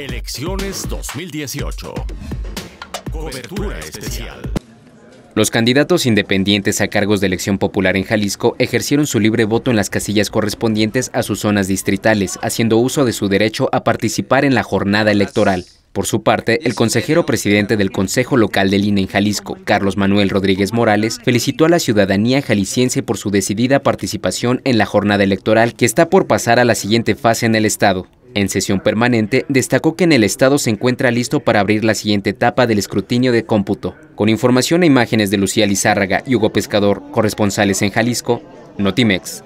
Elecciones 2018. Cobertura especial. Los candidatos independientes a cargos de elección popular en Jalisco ejercieron su libre voto en las casillas correspondientes a sus zonas distritales, haciendo uso de su derecho a participar en la jornada electoral. Por su parte, el consejero presidente del Consejo Local del INE en Jalisco, Carlos Manuel Rodríguez Morales, felicitó a la ciudadanía jalisciense por su decidida participación en la jornada electoral que está por pasar a la siguiente fase en el Estado. En sesión permanente, destacó que en el Estado se encuentra listo para abrir la siguiente etapa del escrutinio de cómputo. Con información e imágenes de Lucía Lizárraga y Hugo Pescador, corresponsales en Jalisco, Notimex.